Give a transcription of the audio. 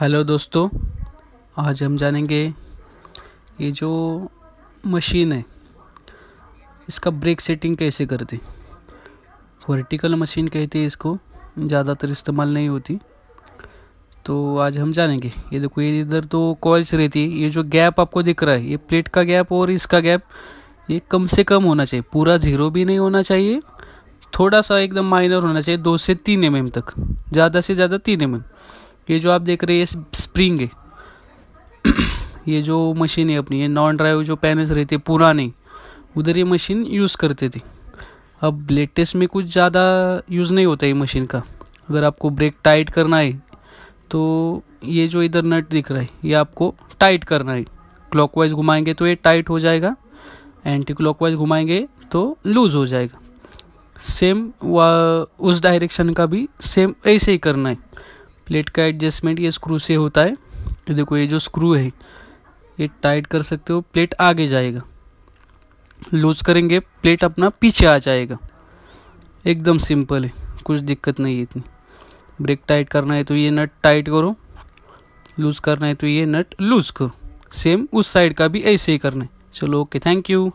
Hello दोस्तों आज हम जानेंगे ये जो मशीन है इसका ब्रेक सेटिंग कैसे करते वर्टिकल मशीन कहते हैं इसको ज़्यादातर इस्तेमाल नहीं होती तो आज हम जानेंगे ये देखो ये इधर तो कॉइल्स रहती है ये जो गैप आपको दिख रहा है ये प्लेट का गैप और इसका गैप ये कम से कम होना चाहिए पूरा ज़ीरो भी नहीं होना चाहिए थोड़ा सा एकदम माइनर होना चाहिए दो से तीन एम mm तक ज़्यादा से ज़्यादा तीन एम mm। ये जो आप देख रहे हैं स्प्रिंग है ये जो मशीन है अपनी ये नॉन ड्राइव जो पैनल्स रहते पुराने उधर ये मशीन यूज़ करते थे अब लेटेस्ट में कुछ ज़्यादा यूज़ नहीं होता ये मशीन का अगर आपको ब्रेक टाइट करना है तो ये जो इधर नट दिख रहा है ये आपको टाइट करना है क्लॉकवाइज घुमाएंगे तो ये टाइट हो जाएगा एंटी क्लॉकवाइज घुमाएंगे तो लूज़ हो जाएगा सेम उस डायरेक्शन का भी सेम ऐसे ही करना है प्लेट का एडजस्टमेंट ये स्क्रू से होता है ये देखो ये जो स्क्रू है ये टाइट कर सकते हो प्लेट आगे जाएगा लूज करेंगे प्लेट अपना पीछे आ जाएगा एकदम सिंपल है कुछ दिक्कत नहीं है इतनी ब्रेक टाइट करना है तो ये नट टाइट करो लूज़ करना है तो ये नट लूज़ करो सेम उस साइड का भी ऐसे ही करना है चलो ओके थैंक यू